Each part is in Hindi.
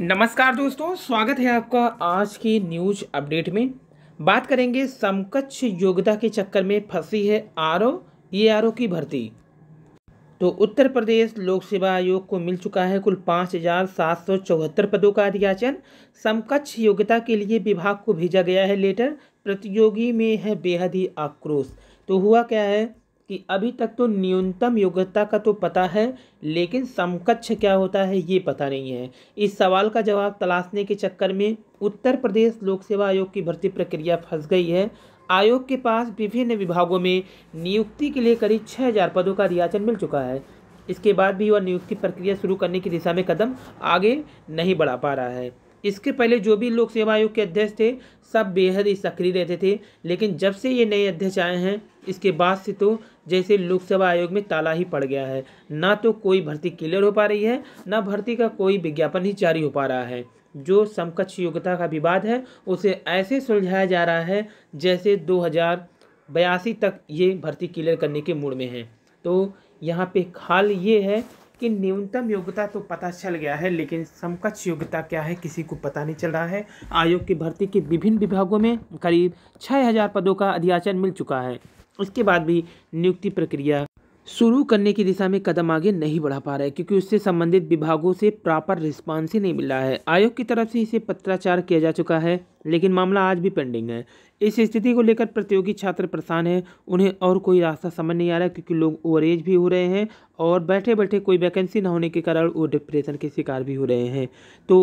नमस्कार दोस्तों स्वागत है आपका आज की न्यूज अपडेट में बात करेंगे समकक्ष योग्यता के चक्कर में फंसी है आर ओ ये आर ओ की भर्ती तो उत्तर प्रदेश लोक सेवा आयोग को मिल चुका है कुल पाँच हजार सात सौ चौहत्तर पदों का अधियाचन समकक्ष योग्यता के लिए विभाग को भेजा गया है लेटर प्रतियोगी में है बेहद ही आक्रोश तो हुआ क्या है कि अभी तक तो न्यूनतम योग्यता का तो पता है लेकिन समकक्ष क्या होता है ये पता नहीं है इस सवाल का जवाब तलाशने के चक्कर में उत्तर प्रदेश लोक सेवा आयोग की भर्ती प्रक्रिया फंस गई है आयोग के पास विभिन्न विभागों में नियुक्ति के लिए करीब छः हज़ार पदों का रियाचन मिल चुका है इसके बाद भी वह नियुक्ति प्रक्रिया शुरू करने की दिशा में कदम आगे नहीं बढ़ा पा रहा है इसके पहले जो भी लोक सेवा आयोग के अध्यक्ष थे सब बेहद ही सक्रिय रहते थे लेकिन जब से ये नए अध्यक्ष आए हैं इसके बाद से तो जैसे लोक सेवा आयोग में ताला ही पड़ गया है ना तो कोई भर्ती क्लियर हो पा रही है ना भर्ती का कोई विज्ञापन ही जारी हो पा रहा है जो समकक्ष योग्यता का विवाद है उसे ऐसे सुलझाया जा रहा है जैसे दो बयासी तक ये भर्ती क्लियर करने के मूड में है तो यहाँ पे हाल ये है कि न्यूनतम योग्यता तो पता चल गया है लेकिन समकक्ष योग्यता क्या है किसी को पता नहीं चल रहा है आयोग की भर्ती के विभिन्न विभागों में करीब छः हज़ार पदों का अधियाचन मिल चुका है उसके बाद भी नियुक्ति प्रक्रिया शुरू करने की दिशा में कदम आगे नहीं बढ़ा पा रहे क्योंकि उससे संबंधित विभागों से प्रॉपर रिस्पांस ही नहीं मिल रहा है आयोग की तरफ से इसे पत्राचार किया जा चुका है लेकिन मामला आज भी पेंडिंग है इस स्थिति को लेकर प्रतियोगी छात्र परेशान हैं उन्हें और कोई रास्ता समझ नहीं आ रहा क्योंकि लोग एज भी हो रहे हैं और बैठे बैठे कोई वैकेंसी न होने के कारण वो डिप्रेशन के शिकार भी हो रहे हैं तो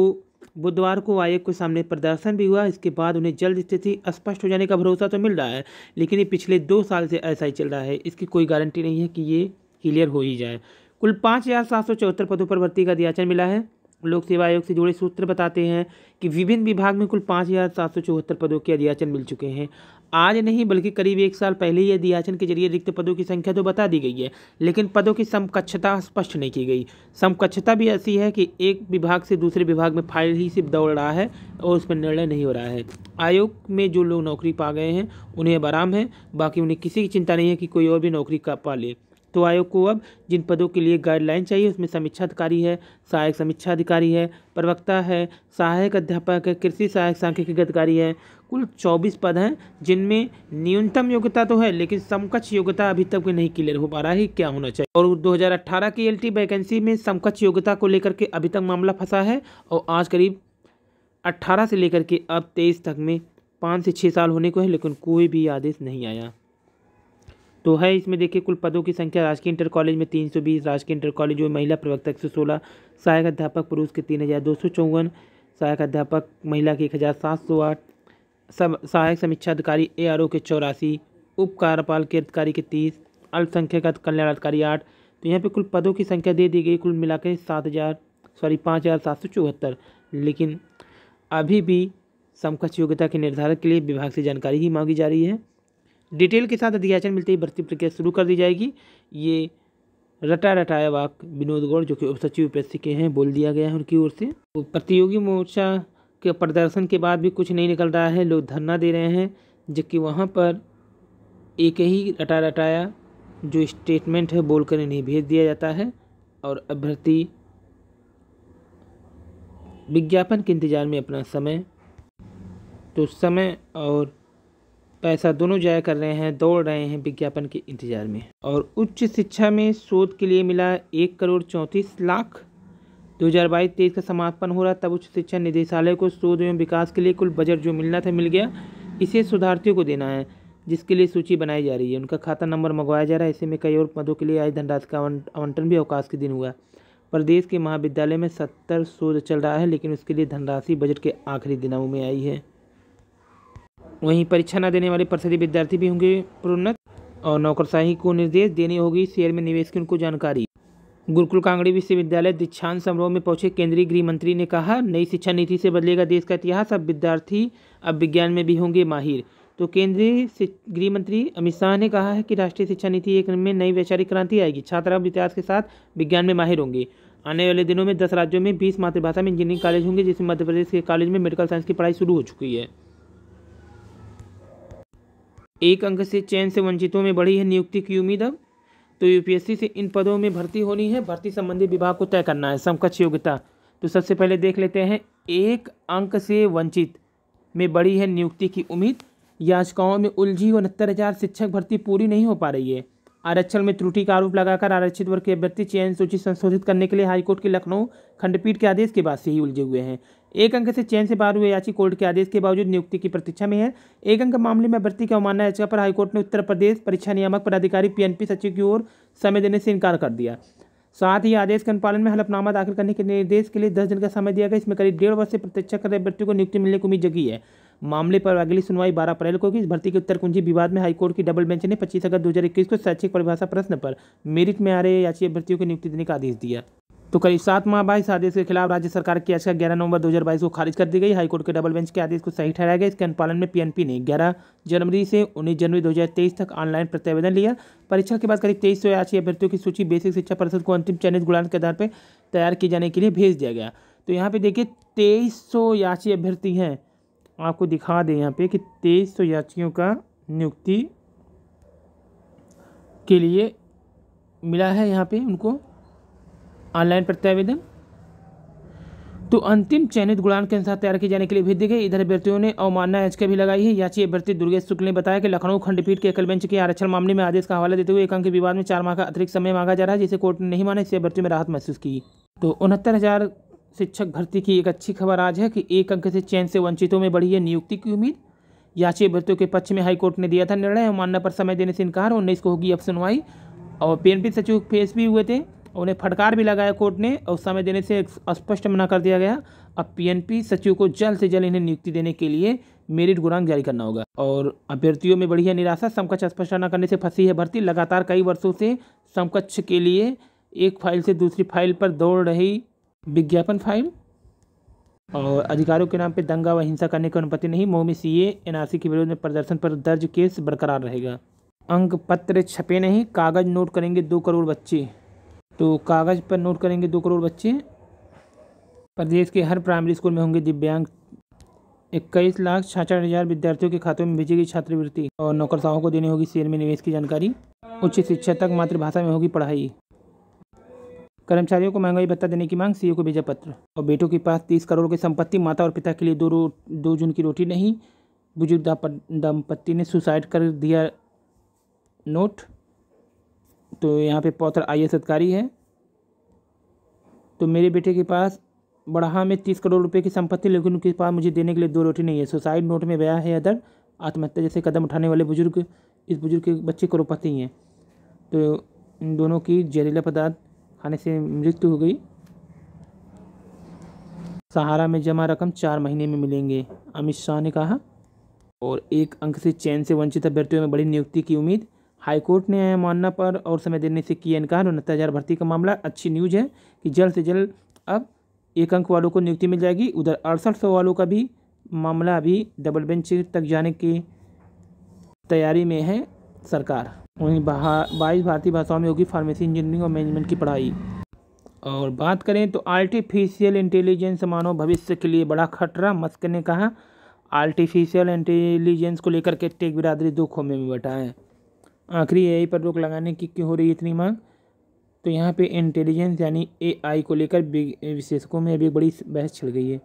बुधवार को आयोग के सामने प्रदर्शन भी हुआ इसके बाद उन्हें जल्द स्थिति स्पष्ट हो जाने का भरोसा तो मिल रहा है लेकिन ये पिछले दो साल से ऐसा ही चल रहा है इसकी कोई गारंटी नहीं है कि ये क्लियर हो ही जाए कुल पाँच हज़ार सात सौ चौहत्तर पदों पर भर्ती का दियाचन मिला है लोक सेवा आयोग से जुड़े सूत्र बताते हैं कि विभिन्न विभाग में कुल पाँच हज़ार सात सौ चौहत्तर पदों के अधियाचन मिल चुके हैं आज नहीं बल्कि करीब एक साल पहले ही अधियाचन के जरिए रिक्त पदों की संख्या तो बता दी गई है लेकिन पदों की समकक्षता स्पष्ट नहीं की गई समकक्षता भी ऐसी है कि एक विभाग से दूसरे विभाग में फाइल ही सिर्फ दौड़ रहा है और उस पर निर्णय नहीं हो रहा है आयोग में जो लोग नौकरी पा गए हैं उन्हें अब आराम है बाकी उन्हें किसी की चिंता नहीं है कि कोई और भी नौकरी का पा ले तो आयोग को अब जिन पदों के लिए गाइडलाइन चाहिए उसमें समीक्षा अधिकारी है सहायक समीक्षा अधिकारी है प्रवक्ता है सहायक अध्यापक है कृषि सहायक सांख्यिकी अधिकारी है कुल चौबीस पद हैं जिनमें न्यूनतम योग्यता तो है लेकिन समकक्ष योग्यता अभी तक नहीं क्लियर हो पा रहा है क्या होना चाहिए और 2018 की एलटी वैकेंसी में समकक्ष योग्यता को लेकर के अभी तक मामला फंसा है और आज करीब 18 से लेकर के अब 23 तक में पाँच से छः साल होने को है लेकिन कोई भी आदेश नहीं आया तो है इसमें देखिए कुल पदों की संख्या राजकीय इंटर कॉलेज में तीन सौ बीस राजकीय इंटर कॉलेज में महिला प्रवक्ता एक सौ सोलह सहायक अध्यापक पुरुष के तीन हज़ार दो सौ चौवन सहायक अध्यापक महिला के एक हज़ार सात सौ आठ सब सहायक समीक्षा अधिकारी ए आर ओ के चौरासी उप कार्यपाल के अधिकारी के तीस अल्पसंख्यक कल्याण अधिकारी आठ तो यहाँ पर कुल पदों की संख्या दे दी गई कुल मिलाकर सात हज़ार सॉरी पाँच हज़ार सात सौ चौहत्तर लेकिन अभी भी समकक्ष योग्यता के निर्धारण के लिए विभाग से जानकारी ही मांगी जा रही है डिटेल के साथ अधियाचन मिलते ही भर्ती प्रक्रिया शुरू कर दी जाएगी ये रटा रटाया वाक विनोद गौड़ जो कि उप सचिव यूपीएससी के हैं बोल दिया गया है उनकी ओर से प्रतियोगी मोर्चा के प्रदर्शन के बाद भी कुछ नहीं निकल रहा है लोग धरना दे रहे हैं जबकि वहाँ पर एक ही रटा रटाया जो स्टेटमेंट है बोलकर इन्हें भेज दिया जाता है और अभ्यर्थी विज्ञापन के इंतज़ार में अपना समय तो समय और पैसा तो ऐसा दोनों जाया कर रहे हैं दौड़ रहे हैं विज्ञापन के इंतजार में और उच्च शिक्षा में शोध के लिए मिला एक करोड़ चौंतीस लाख दो हज़ार बाईस तेईस का समापन हो रहा तब उच्च शिक्षा निदेशालय को शोध एवं विकास के लिए कुल बजट जो मिलना था मिल गया इसे शोधार्थियों को देना है जिसके लिए सूची बनाई जा रही है उनका खाता नंबर मंगवाया जा रहा है इसे में कई और पदों के लिए आज धनराशि का आवंटन भी अवकाश के दिन हुआ प्रदेश के महाविद्यालय में सत्तर शोध चल रहा है लेकिन उसके लिए धनराशि बजट के आखिरी दिनों में आई है वहीं परीक्षा न देने वाले प्रतिशत विद्यार्थी भी होंगे प्रोन्नत और नौकरशाही को निर्देश देनी होगी शेयर में निवेश की उनको जानकारी गुरुकुल कांगड़ी विश्वविद्यालय दीक्षांत समारोह में पहुंचे केंद्रीय गृह मंत्री ने कहा नई शिक्षा नीति से बदलेगा देश का इतिहास अब विद्यार्थी अब विज्ञान में भी होंगे माहिर तो केंद्रीय गृह मंत्री अमित शाह ने कहा है कि राष्ट्रीय शिक्षा नीति एक में नई वैचारिक क्रांति आएगी छात्र अब इतिहास के साथ विज्ञान में माहिर होंगे आने वाले दिनों में दस राज्यों में बीस मातृभाषा में इंजीनियरिंग कॉलेज होंगे जिसमें मध्य प्रदेश के कॉलेज में मेडिकल साइंस की पढ़ाई शुरू हो चुकी है एक अंक से चयन से वंचितों में बढ़ी है नियुक्ति की उम्मीद अब तो यूपीएससी से इन पदों में भर्ती होनी है भर्ती संबंधी विभाग को तय करना है समकक्ष योग्यता तो सबसे पहले देख लेते हैं एक अंक से वंचित में बढ़ी है नियुक्ति की उम्मीद याचिकाओं में उलझी उनहत्तर हज़ार शिक्षक भर्ती पूरी नहीं हो पा रही है आरक्षण में त्रुटि का आरोप लगाकर आरक्षित वर्ग के अभ्यर्थी चयन सूची संशोधित करने के लिए हाईकोर्ट के लखनऊ खंडपीठ के आदेश के बाद से ही उलझे हुए हैं एक अंक से चयन से बाहर हुए याची कोर्ट के आदेश के बावजूद नियुक्ति की प्रतीक्षा में है एक अंक मामले में भर्ती की अवमानना याचिका पर हाईकोर्ट ने उत्तर प्रदेश परीक्षा नियामक पदाधिकारी पीएनपी सचिव की ओर समय देने से इनकार कर दिया साथ ही आदेश के अनुपालन में हलफनामा दाखिल करने के निर्देश के लिए दस दिन का समय दिया गया इसमें करीब डेढ़ वर्ष से प्रतीक्षा कर रहे अभ्यर्थियों को नियुक्ति मिलने की उम्मीद जगी है मामले पर अगली सुनवाई 12 अप्रैल को की इस भर्ती के उत्तर कुंजी विवाद में हाईकोर्ट की डबल बेंच ने 25 अगस्त 2021 को शैक्षिक परिभाषा प्रश्न पर मेरिट में आ रहे याची अभ्यर्थियों को नियुक्ति देने का आदेश दिया तो करीब सात माह बाद इस आदेश के खिलाफ राज्य सरकार की याचिका ग्यारह नवंबर दो को खारिज कर दी गई हाईकोर्ट के डबल बेंच के आदेश को सही ठहराया गया इसके अनुपालन में पीएनपी ने 11 जनवरी से 19 जनवरी 2023 तक ऑनलाइन प्रत्यावेदन लिया परीक्षा के बाद करीब तेईस सौ याची अभ्यर्थियों की सूची बेसिक शिक्षा परिषद को अंतिम चयनित गुणांक के आधार पर तैयार किए जाने के लिए भेज दिया गया तो यहाँ पर देखिए तेईस सौ याची अभ्यर्थी हैं आपको दिखा दें यहाँ पे कि तेईस सौ याचियों का नियुक्ति के लिए मिला है यहाँ पे उनको ऑनलाइन प्रत्यावेदन तो अंतिम चयनित गुणान के अनुसार तैयार किए जाने के लिए भेज दी गई इधर अभ्यर्थियों ने अवमानना याचिका भी लगाई है याची अभ्यर्थी दुर्गेश शुक्ल ने बताया कि लखनऊ खंडपीठ के एकल बेंच के आरक्षण मामले में आदेश का हवाला देते हुए एक अंक विवाद में चार माह का अतिरिक्त समय मांगा जा रहा है जिसे कोर्ट ने नहीं माना इससे अभ्यर्थियों में राहत महसूस की तो उनहत्तर हज़ार शिक्षक भर्ती की एक अच्छी खबर आज है कि एक अंक से चयन से वंचितों में बढ़ी है नियुक्ति की उम्मीद याची अभ्यर्थियों के पक्ष में हाईकोर्ट ने दिया था निर्णय अवमानना पर समय देने से इनकार उन्नीस को होगी अब सुनवाई और पी सचिव पेश भी हुए थे उन्हें फटकार भी लगाया कोर्ट ने और समय देने से स्पष्ट मना कर दिया गया अब पीएनपी सचिव को जल्द से जल्द इन्हें नियुक्ति देने के लिए मेरिट गुणांक जारी करना होगा और अभ्यर्थियों में बढ़ी है निराशा समकक्ष स्पष्ट न करने से फंसी है भर्ती लगातार कई वर्षों से समकक्ष के लिए एक फाइल से दूसरी फाइल पर दौड़ रही विज्ञापन फाइल और अधिकारियों के नाम पर दंगा व हिंसा करने की अनुमति नहीं मोह में सीए एनआरसी के विरोध में प्रदर्शन पर दर्ज केस बरकरार रहेगा अंक पत्र छपे नहीं कागज नोट करेंगे दो करोड़ बच्चे तो कागज़ पर नोट करेंगे दो करोड़ बच्चे प्रदेश के हर प्राइमरी स्कूल में होंगे दिव्यांग इक्कीस लाख छाछठ हज़ार विद्यार्थियों के खातों में भेजेगी छात्रवृत्ति और नौकरशाहों को देनी होगी शेयर में निवेश की जानकारी उच्च शिक्षा तक मातृभाषा में होगी पढ़ाई कर्मचारियों को महंगाई भत्ता देने की मांग सीओ को भेजा पत्र और बेटों के पास तीस करोड़ की संपत्ति माता और पिता के लिए दो रो दो जून की रोटी नहीं बुजुर्ग दंपत्ति ने सुसाइड कर दिया नोट तो यहाँ पे पौत्र आई एस अधिकारी है तो मेरे बेटे के पास बढ़ा में तीस करोड़ रुपए की संपत्ति लेकिन उनके पास मुझे देने के लिए दो रोटी नहीं है सुसाइड नोट में बया है अदर आत्महत्या जैसे कदम उठाने वाले बुजुर्ग इस बुजुर्ग के बच्चे करोड़पति हैं तो इन दोनों की जहरीला पदार्थ खाने से मृत्यु हो गई सहारा में जमा रकम चार महीने में मिलेंगे अमित शाह ने कहा और एक अंक से चैन से वंचित अभ्यर्थियों में बड़ी नियुक्ति की उम्मीद हाईकोर्ट ने मानना पर और समय देने से किया इनकार उनहत्तर हज़ार भर्ती का मामला अच्छी न्यूज़ है कि जल्द से जल्द अब एक अंक वालों को नियुक्ति मिल जाएगी उधर अड़सठ सौ वालों का भी मामला अभी डबल बेंच तक जाने की तैयारी में है सरकार वहीं बाईस भारतीय भाषाओं में होगी फार्मेसी इंजीनियरिंग और मैनेजमेंट की पढ़ाई और बात करें तो आर्टिफिशियल इंटेलिजेंस मानव भविष्य के लिए बड़ा खतरा मस्क ने कहा आर्टिफिशियल इंटेलिजेंस को लेकर के टेक बिरादरी दो खोमे में बैठा है आखिरी एआई पर रोक लगाने की क्यों हो रही है इतनी मांग तो यहाँ पे इंटेलिजेंस यानी एआई को लेकर विशेषकों में अभी एक बड़ी बहस छिड़ गई है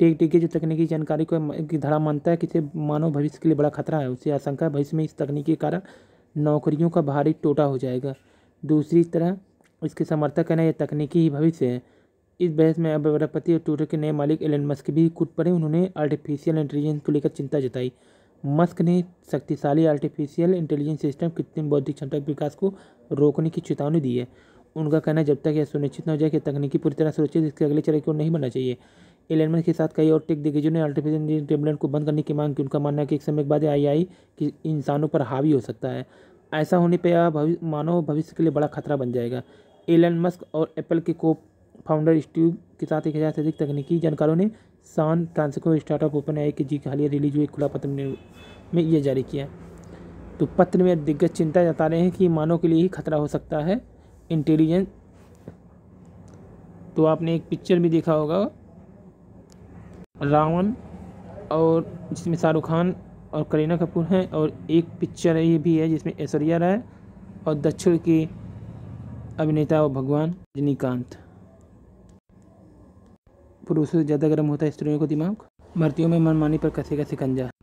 टेक टीके जो तकनीकी जानकारी को धड़ा मानता है किसे मानव भविष्य के लिए बड़ा खतरा है उसे आशंका भविष्य में इस तकनीकी के कारण नौकरियों का भारी टोटा हो जाएगा दूसरी तरह इसके समर्थक कहना यह तकनीकी ही भविष्य है इस बहस में अब अरबपति और ट्विटर के नए मालिक एलन मस्क भी कूट पड़े उन्होंने आर्टिफिशियल इंटेलिजेंस को लेकर चिंता जताई मस्क ने शक्तिशाली आर्टिफिशियल इंटेलिजेंस सिस्टम कृत्रिम बौद्धिक क्षमता के विकास को रोकने की चेतावनी दी है उनका कहना है जब तक यह सुनिश्चित न हो जाए कि तकनीकी पूरी तरह सुरक्षित इसके अगले चरण को नहीं बनना चाहिए एलेनमेंट के साथ कई और टेक दिग्गजों ने आर्टिफिशियल इंटेलिजेंस को बंद करने की मांग की उनका मानना है कि एक समय के बाद आई आई कि इंसानों पर हावी हो सकता है ऐसा होने पर यह भविष्य मानव भविष्य के लिए बड़ा खतरा बन जाएगा एलन मस्क और एप्पल के को फाउंडर स्टीव के साथ एक हज़ार से अधिक तकनीकी जानकारों ने सान फ्रांसिस्को स्टार्टअप ओपन आई के जी हालिया रिलीज हुई खुला पत्र में यह जारी किया तो पत्र में दिग्गज चिंता जता रहे हैं कि मानव के लिए ही खतरा हो सकता है इंटेलिजेंस तो आपने एक पिक्चर भी देखा होगा रावण और जिसमें शाहरुख खान और करीना कपूर हैं और एक पिक्चर ये भी है जिसमें ऐश्वर्या राय और दक्षिण की अभिनेता और भगवान रजनीकांत पुरुषों से ज़्यादा गर्म होता है स्त्रियों का दिमाग मर्तियों में मनमानी पर कसेगा सिकंजा